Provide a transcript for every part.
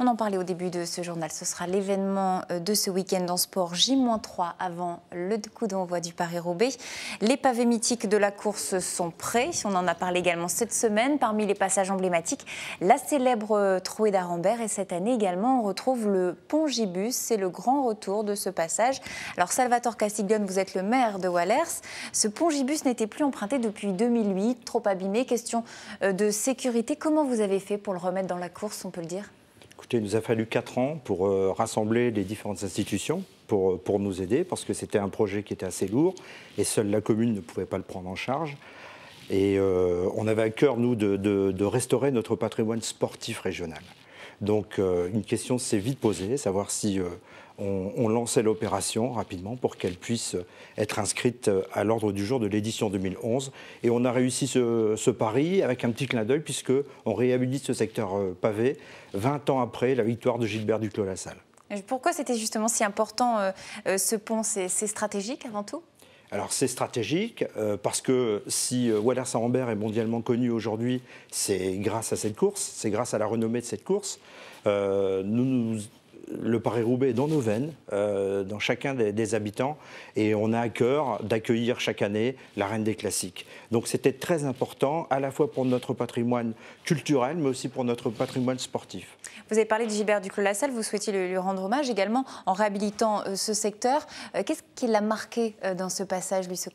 On en parlait au début de ce journal, ce sera l'événement euh, de ce week-end en sport J-3 avant le coup d'envoi du Paris-Roubaix. Les pavés mythiques de la course sont prêts, on en a parlé également cette semaine. Parmi les passages emblématiques, la célèbre trouée d'Arambert et cette année également on retrouve le pont c'est le grand retour de ce passage. Alors Salvatore Castiglione, vous êtes le maire de Wallers, ce pont Gibus n'était plus emprunté depuis 2008, trop abîmé, question euh, de sécurité. Comment vous avez fait pour le remettre dans la course, on peut le dire Écoutez, il nous a fallu quatre ans pour euh, rassembler les différentes institutions euh, pour, nous aider, parce que c'était un projet qui était assez lourd et seule la commune ne pouvait pas le prendre en charge. Et euh, on avait à cœur, nous, de restaurer notre patrimoine sportif régional. Donc euh, une question s'est vite posée, savoir si euh, on, lançait l'opération rapidement pour qu'elle puisse euh, être inscrite à l'ordre du jour de l'édition 2011. Et on a réussi ce, pari avec un petit clin d'œil puisque on réhabilite ce secteur pavé 20 ans après la victoire de Gilbert Duclos-Lassalle. Pourquoi c'était justement si important ce pont C'est stratégique avant tout alors c'est stratégique euh, parce que si euh, Waller-Saint-Rambert est mondialement connu aujourd'hui, c'est grâce à cette course, c'est grâce à la renommée de cette course. Euh, nous, nous le Paris-Roubaix dans nos veines, euh, dans chacun des, habitants, et on a à cœur d'accueillir chaque année la Reine des Classiques. Donc c'était très important, à la fois pour notre patrimoine culturel, mais aussi pour notre patrimoine sportif. Vous avez parlé de Gilbert Duclos-Lassalle, vous souhaitiez lui rendre hommage également en réhabilitant euh, ce secteur. Euh, qu'est-ce qui l'a marqué dans ce passage, lui, ce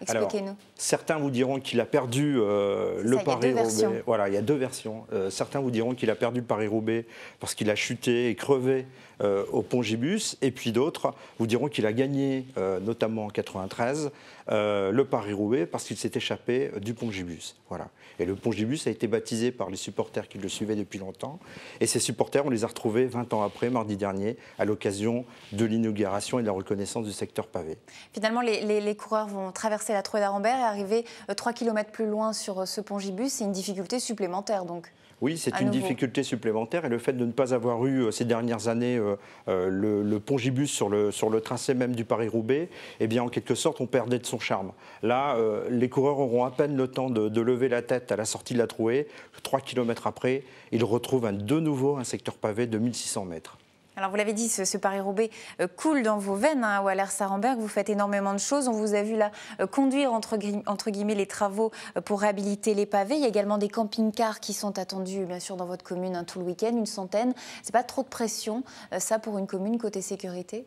Expliquez-nous. Certains vous diront qu'il a perdu euh, le Paris-Roubaix. Voilà, il y a deux versions. Euh, certains vous diront qu'il a perdu le Paris-Roubaix parce qu'il a chuté et crevé euh, au au gibus Et puis d'autres vous diront qu'il a gagné, notamment en 93, le Paris-Roubaix parce qu'il s'est échappé du Gibus. Voilà. Et le Pont-Gibus a été baptisé par les supporters qui le suivaient depuis longtemps. Et ces supporters, on les a retrouvés 20 ans après, mardi dernier, à l'occasion de l'inauguration et de la reconnaissance du secteur pavé. Finalement, les, les coureurs vont traverser traverser la Trouée d'Arambert et arriver 3 km plus loin sur euh, ce pont-gibus, c'est une difficulté supplémentaire donc. Oui, c'est une difficulté supplémentaire et le fait de ne pas avoir eu euh, ces dernières années euh, le, le, sur le, sur le tracé même du Paris-Roubaix, eh bien en quelque sorte on perdait de son charme. Là, les coureurs auront à peine le temps de, lever la tête à la sortie de la trouée. 3 km après, ils retrouvent un, de nouveau un secteur pavé de 1600 mètres. Alors vous l'avez dit, ce, Paris-Roubaix euh, coule dans vos veines, hein, Waller sarrenberg Vous faites énormément de choses. On vous a vu là euh, conduire entre, guillemets les travaux euh, pour réhabiliter les pavés. Il y a également des camping-cars qui sont attendus, bien sûr, dans votre commune hein, tout le week-end, une centaine. C'est pas trop de pression, ça, pour une commune côté sécurité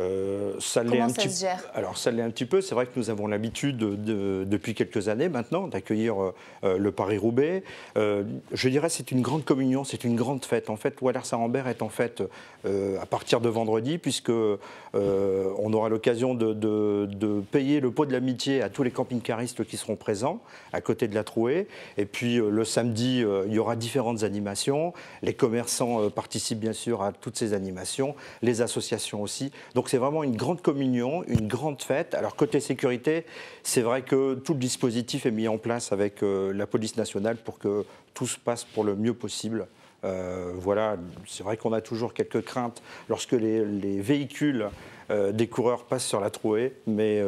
euh, ça l'est un, petit... Alors, ça un petit peu. C'est vrai que nous avons l'habitude, depuis quelques années maintenant, d'accueillir euh, euh, le Paris-Roubaix. je dirais c'est une grande communion, c'est une grande fête. En fait, Waller Sarambert est en fait à partir de vendredi, puisque on aura l'occasion de, de, payer le pot de l'amitié à tous les camping-caristes qui seront présents à côté de la Trouée. Et puis le samedi, il y aura différentes animations. Les commerçants participent bien sûr à toutes ces animations, les associations aussi. Donc c'est vraiment une grande communion, une grande fête. Alors côté sécurité, c'est vrai que tout le dispositif est mis en place avec euh, la police nationale pour que tout se passe pour le mieux possible. Euh, voilà, c'est vrai qu'on a toujours quelques craintes lorsque les, véhicules euh, des coureurs passent sur la trouée, mais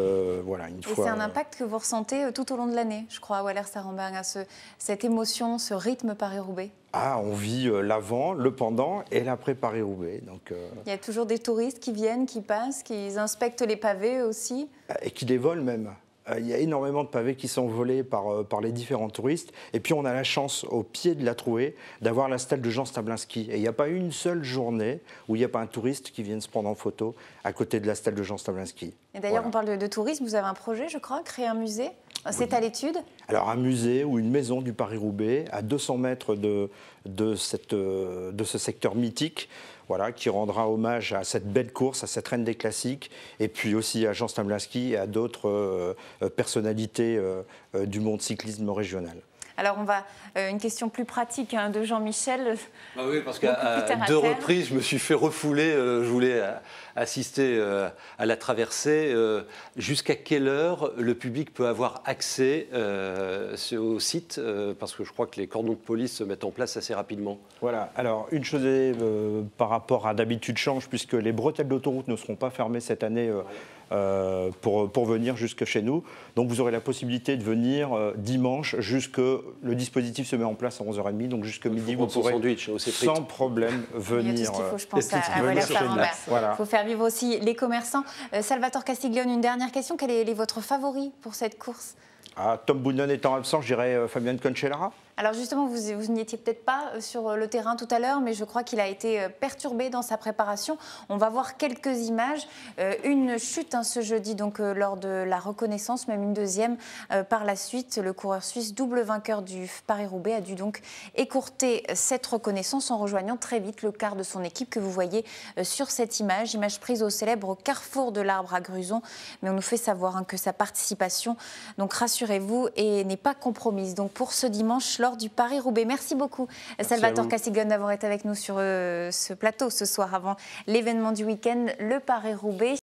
voilà, une C'est un impact que vous ressentez tout au long de l'année, je crois, Waller à ce, cette émotion, ce rythme Paris-Roubaix ah, on vit l'avant, le pendant et l'après-Paris-Roubaix. Donc, euh, Il y a toujours des touristes qui viennent, qui passent, qui inspectent les pavés aussi. Euh, et qui les volent même. Euh, il y a énormément de pavés qui sont volés par, les différents touristes. Et puis, on a la chance, au pied de la trouée, d'avoir la stèle de Jean Stablinski. Et il n'y a pas une seule journée où il n'y a pas un touriste qui vienne se prendre en photo à côté de la stèle de Jean Stablinski. Et d'ailleurs, on parle de, de tourisme. Vous avez un projet, je crois, créer un musée c'est à l'étude Alors, un musée ou une maison du Paris-Roubaix, à 200 mètres de, cette, euh, de ce secteur mythique, voilà, qui rendra hommage à cette belle course, à cette reine des classiques, et puis aussi à Jean Stamlaski et à d'autres euh, euh, personnalités du monde cyclisme régional. Alors, on va. Euh, une question plus pratique hein, de Jean-Michel. Ah oui, parce qu'à deux reprises, je me suis fait refouler. Euh, je voulais euh, assister à la traversée. Jusqu'à quelle heure le public peut avoir accès au site Parce que je crois que les cordons de police se mettent en place assez rapidement. Voilà. Alors, une chose est, par rapport à d'habitude change, puisque les bretelles d'autoroute ne seront pas fermées cette année. Euh, pour, pour venir jusque chez nous. Donc vous aurez la possibilité de venir euh, dimanche jusque le dispositif se met en place à 11h30, donc jusque midi vous pourrez sans problème venir. Il ce qu'il faut, euh, Il faut faire vivre aussi les commerçants. Salvatore Castiglione, une dernière question. Quel est, votre favori pour cette course ah, Tom Boonen étant absent, je dirais Fabian Conchellara. Alors justement, vous, vous n'y étiez peut-être pas euh, sur euh, le terrain tout à l'heure, mais je crois qu'il a été euh, perturbé dans sa préparation. On va voir quelques images. une chute hein, ce jeudi, donc lors de la reconnaissance, même une deuxième par la suite. Le coureur suisse, double vainqueur du Paris-Roubaix, a dû donc écourter cette reconnaissance en rejoignant très vite le quart de son équipe que vous voyez sur cette image. Image prise au célèbre carrefour de l'arbre à Gruson. Mais on nous fait savoir hein, que sa participation, donc rassurez-vous, n'est pas compromise. Donc pour ce dimanche, du Paris-Roubaix. Merci beaucoup, Salvatore Cassigon, d'avoir été avec nous sur euh, ce plateau ce soir avant l'événement du week-end, le Paris-Roubaix.